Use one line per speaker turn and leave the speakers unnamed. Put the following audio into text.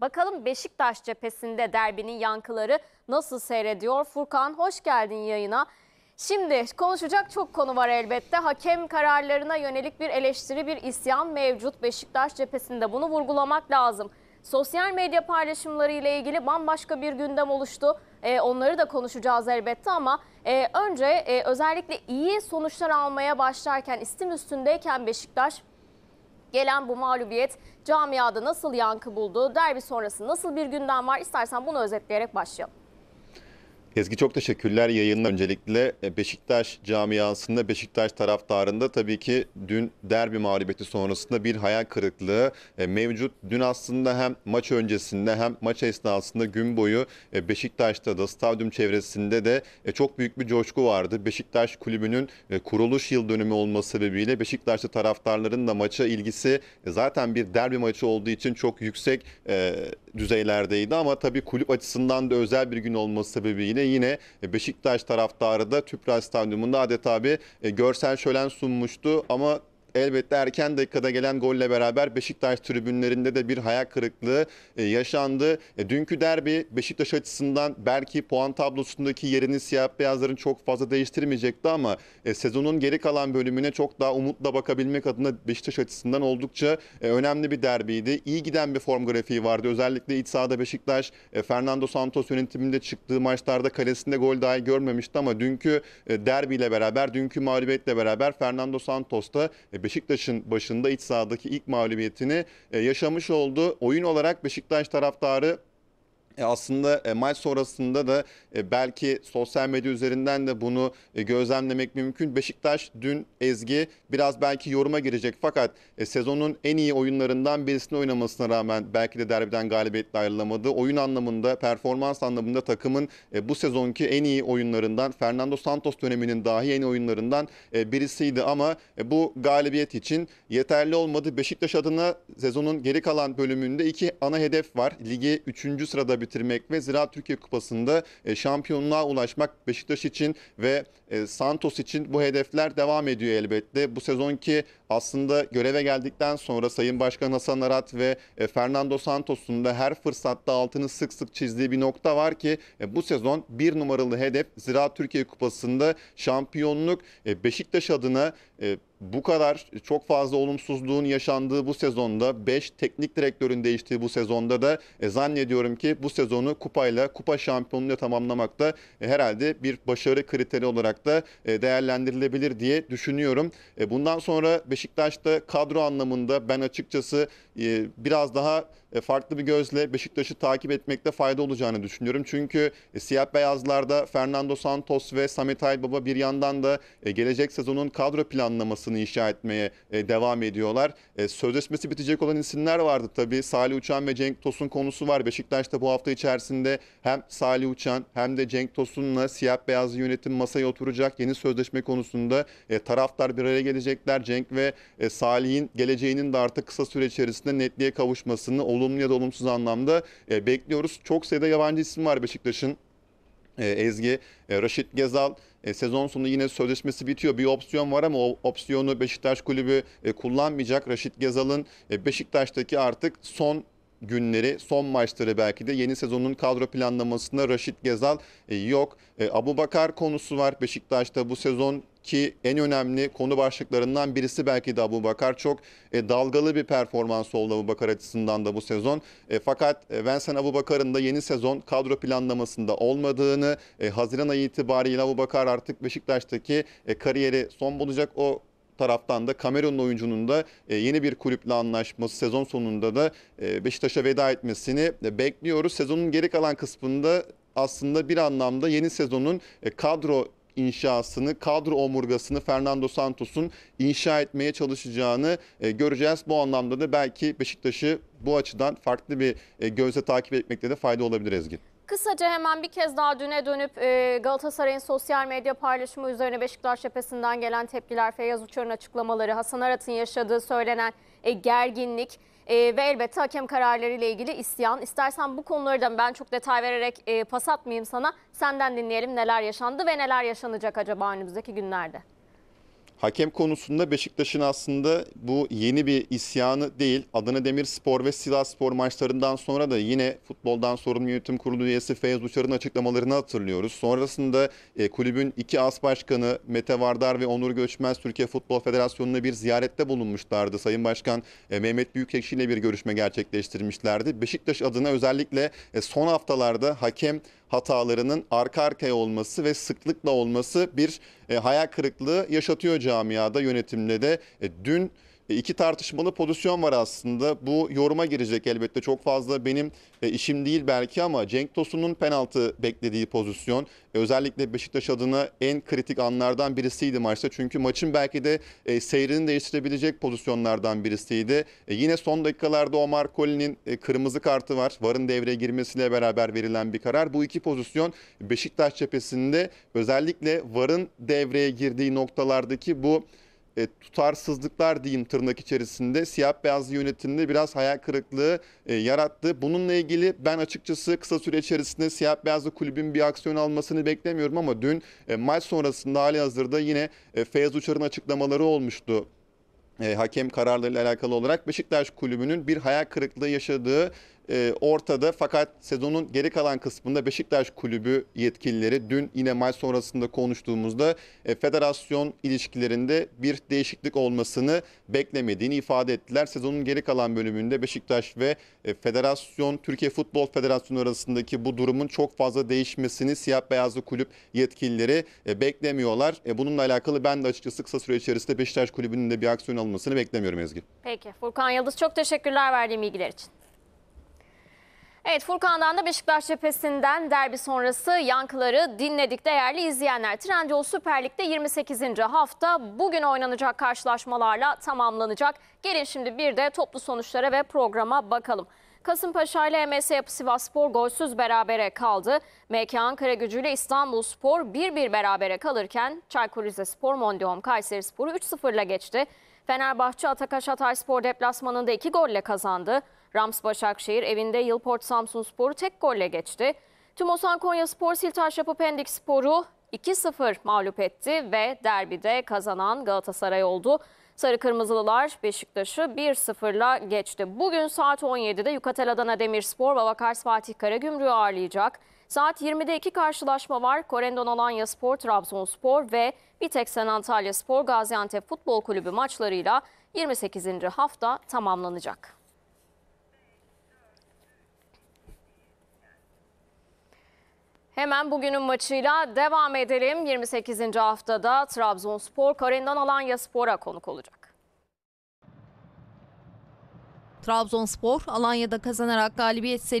Bakalım Beşiktaş cephesinde derbinin yankıları nasıl seyrediyor? Furkan hoş geldin yayına. Şimdi konuşacak çok konu var elbette. Hakem kararlarına yönelik bir eleştiri, bir isyan mevcut Beşiktaş cephesinde. Bunu vurgulamak lazım. Sosyal medya paylaşımları ile ilgili bambaşka bir gündem oluştu. E, onları da konuşacağız elbette ama e, önce e, özellikle iyi sonuçlar almaya başlarken, istim üstündeyken Beşiktaş Gelen bu mağlubiyet camiada nasıl yankı buldu? Derbi sonrası nasıl bir gündem var? İstersen bunu özetleyerek başlayalım.
Ezgi çok teşekkürler yayınla. Öncelikle e, Beşiktaş camiasında, Beşiktaş taraftarında tabii ki dün derbi mağlubiyeti sonrasında bir hayal kırıklığı e, mevcut. Dün aslında hem maç öncesinde hem maç esnasında gün boyu e, Beşiktaş'ta da stadyum çevresinde de çok büyük bir coşku vardı. Beşiktaş kulübünün kuruluş yıl dönümü olması sebebiyle Beşiktaşlı taraftarların da maça ilgisi zaten bir derbi maçı olduğu için çok yüksek düzeylerdeydi ama tabii kulüp açısından da özel bir gün olması sebebiyle yine e, Beşiktaş taraftarı da Tüpraş Stadyumunda adeta bir e, görsel şölen sunmuştu ama elbette erken dakikada gelen golle beraber Beşiktaş tribünlerinde de bir hayal kırıklığı e, yaşandı. E, dünkü derbi Beşiktaş açısından belki puan tablosundaki yerini siyah beyazların çok fazla değiştirmeyecekti ama e, sezonun geri kalan bölümüne çok daha umutla bakabilmek adına Beşiktaş açısından oldukça önemli bir derbiydi. İyi giden bir form grafiği vardı. Özellikle iç sahada Beşiktaş Fernando Santos yönetiminde çıktığı maçlarda kalesinde gol dahi görmemişti ama dünkü derbiyle beraber, dünkü mağlubiyetle beraber Fernando Santos da e, Beşiktaş'ın başında iç sahadaki ilk mağlubiyetini e, yaşamış oldu. Oyun olarak Beşiktaş taraftarı e, aslında e, maç sonrasında da e, belki sosyal medya üzerinden de bunu gözlemlemek mümkün. Beşiktaş dün Ezgi biraz belki yoruma girecek fakat sezonun en iyi oyunlarından birisini oynamasına rağmen belki de derbiden galibiyetle ayrılamadı. Oyun anlamında, performans anlamında takımın bu sezonki en iyi oyunlarından Fernando Santos döneminin dahi en iyi oyunlarından birisiydi ama bu galibiyet için yeterli olmadı. Beşiktaş adına sezonun geri kalan bölümünde iki ana hedef var. Ligi 3. sırada bir bitirmek ve Ziraat Türkiye Kupası'nda e, şampiyonluğa ulaşmak Beşiktaş için ve e, Santos için bu hedefler devam ediyor elbette. Bu sezonki aslında göreve geldikten sonra Sayın Başkan Hasan Arat ve e, Fernando Santos'un da her fırsatta altını sık sık çizdiği bir nokta var ki bu sezon bir numaralı hedef Ziraat Türkiye Kupası'nda şampiyonluk Beşiktaş adına bu kadar çok fazla olumsuzluğun yaşandığı bu sezonda 5 teknik direktörün değiştiği bu sezonda da e, zannediyorum ki bu sezonu kupayla kupa şampiyonluğuyla tamamlamak da e, herhalde bir başarı kriteri olarak da e, değerlendirilebilir diye düşünüyorum. E, bundan sonra Beşiktaş'ta kadro anlamında ben açıkçası e, biraz daha e, farklı bir gözle Beşiktaş'ı takip etmekte fayda olacağını düşünüyorum. Çünkü e, siyah beyazlarda Fernando Santos ve Samet Aybaba bir yandan da e, gelecek sezonun kadro planlamasını inşa etmeye devam ediyorlar. Sözleşmesi bitecek olan isimler vardı tabii. Salih Uçan ve Cenk Tosun konusu var. Beşiktaş'ta bu hafta içerisinde hem Salih Uçan hem de Cenk Tosun'la siyah beyaz yönetim masaya oturacak. Yeni sözleşme konusunda taraftar bir araya gelecekler. Cenk ve Salih'in geleceğinin de artık kısa süre içerisinde netliğe kavuşmasını olumlu ya da olumsuz anlamda e, bekliyoruz. Çok sayıda yabancı isim var Beşiktaş'ın. E, Ezgi, e, Raşit Gezal, e, sezon sonu yine sözleşmesi bitiyor. Bir opsiyon var ama o opsiyonu Beşiktaş kulübü e, kullanmayacak. Raşit Gezal'ın e, Beşiktaş'taki artık son günleri, son maçları belki de yeni sezonun kadro planlamasında Raşit Gezal e, yok. E, Abu Bakar konusu var. Beşiktaş'ta bu sezon ki en önemli konu başlıklarından birisi belki de Abu Bakar. Çok e, dalgalı bir performans oldu Abu Bakar açısından da bu sezon. E, fakat e, Vincent Abu Bakar'ın da yeni sezon kadro planlamasında olmadığını, e, Haziran ayı itibariyle Abu Bakar artık Beşiktaş'taki e, kariyeri son bulacak o taraftan da Kamerun oyuncunun da e, yeni bir kulüple anlaşması sezon sonunda da e, Beşiktaş'a veda etmesini e, bekliyoruz. Sezonun geri kalan kısmında aslında bir anlamda yeni sezonun kadro inşasını, kadro omurgasını Fernando Santos'un inşa etmeye çalışacağını e, göreceğiz. Bu anlamda da belki Beşiktaş'ı bu açıdan farklı bir e, gözle takip etmekte de fayda olabilir Ezgi.
Kısaca hemen bir kez daha düne dönüp e, Galatasaray'ın sosyal medya paylaşımı üzerine Beşiktaş cephesinden gelen tepkiler, Feyyaz Uçar'ın açıklamaları, Hasan Arat'ın yaşadığı söylenen gerginlik e, ve elbette hakem kararları ile ilgili isyan. İstersen bu konulardan ben çok detay vererek e, pas atmayayım sana. Senden dinleyelim neler yaşandı ve neler yaşanacak acaba önümüzdeki günlerde.
Hakem konusunda Beşiktaş'ın aslında bu yeni bir isyanı değil. Adana Demirspor ve Silaspor maçlarından sonra da yine futboldan sorumlu yönetim kurulu üyesi Feyyaz Uçar'ın açıklamalarını hatırlıyoruz. Sonrasında e, kulübün iki as başkanı Mete Vardar ve Onur Göçmez Türkiye Futbol Federasyonu'na bir ziyarette bulunmuşlardı. Sayın Başkan e, Mehmet Büyükekşi ile bir görüşme gerçekleştirmişlerdi. Beşiktaş adına özellikle e, son haftalarda hakem hatalarının arka arkaya olması ve sıklıkla olması bir e, hayal kırıklığı yaşatıyor camiada yönetimle de. E, dün e, iki tartışmalı pozisyon var aslında. Bu yoruma girecek elbette çok fazla benim e, işim değil belki ama Cenk Tosun'un penaltı beklediği pozisyon e, özellikle Beşiktaş adına en kritik anlardan birisiydi maçta. Çünkü maçın belki de seyrini değiştirebilecek pozisyonlardan birisiydi. Yine son dakikalarda Omar Kolin'in kırmızı kartı var. VAR'ın devreye girmesiyle beraber verilen bir karar. Bu iki pozisyon Beşiktaş cephesinde özellikle VAR'ın devreye girdiği noktalardaki bu e, tutarsızlıklar diyeyim tırnak içerisinde siyah beyazlı yönetimde biraz hayal kırıklığı e, yarattı. Bununla ilgili ben açıkçası kısa süre içerisinde siyah beyazlı kulübün bir aksiyon almasını beklemiyorum ama dün e, maç sonrasında hali hazırda yine e, Feyyaz Uçar'ın açıklamaları olmuştu e, hakem kararlarıyla alakalı olarak Beşiktaş kulübünün bir hayal kırıklığı yaşadığı e, ortada. Fakat sezonun geri kalan kısmında Beşiktaş kulübü yetkilileri dün yine maç sonrasında konuştuğumuzda e, federasyon ilişkilerinde bir değişiklik olmasını beklemediğini ifade ettiler. Sezonun geri kalan bölümünde Beşiktaş ve e, federasyon Türkiye Futbol Federasyonu arasındaki bu durumun çok fazla değişmesini siyah beyazlı kulüp yetkilileri beklemiyorlar. bununla alakalı ben de açıkçası kısa süre içerisinde Beşiktaş kulübünün de bir aksiyon alınmasını beklemiyorum Ezgi.
Peki Furkan Yıldız çok teşekkürler verdiğim bilgiler için. Evet Furkan'dan da Beşiktaş cephesinden derbi sonrası yankıları dinledik değerli izleyenler. Trendyol Süper Lig'de 28. hafta bugün oynanacak karşılaşmalarla tamamlanacak. Gelin şimdi bir de toplu sonuçlara ve programa bakalım. Kasımpaşa ile MS Yapı Sivaspor golsüz berabere kaldı. MK Ankara Gücü ile İstanbul Spor 1-1 berabere kalırken Çaykur Rizespor Mondium Kayseri Spor'u 3-0 ile geçti. Fenerbahçe Atakaş Hatay Spor deplasmanında 2 golle kazandı. Rams Başakşehir evinde Yılport Samsun Spor'u tek golle geçti. Tümosan Konya Spor Siltaş Yapı Pendik Spor'u 2-0 mağlup etti ve derbide kazanan Galatasaray oldu. Sarı Kırmızılılar Beşiktaş'ı 1-0'la geçti. Bugün saat 17'de Yukatel Adana Demirspor Babakars Fatih Karagümrük'ü ağırlayacak. Saat 20'de iki karşılaşma var. Korendon Alanya Spor, Trabzonspor ve Biteksen Antalya Spor Gaziantep Futbol Kulübü maçlarıyla 28. hafta tamamlanacak. Hemen bugünün maçıyla devam edelim. 28. haftada Trabzonspor Karen'den Alanya Spor'a konuk olacak. Trabzonspor Alanya'da kazanarak galibiyet serisi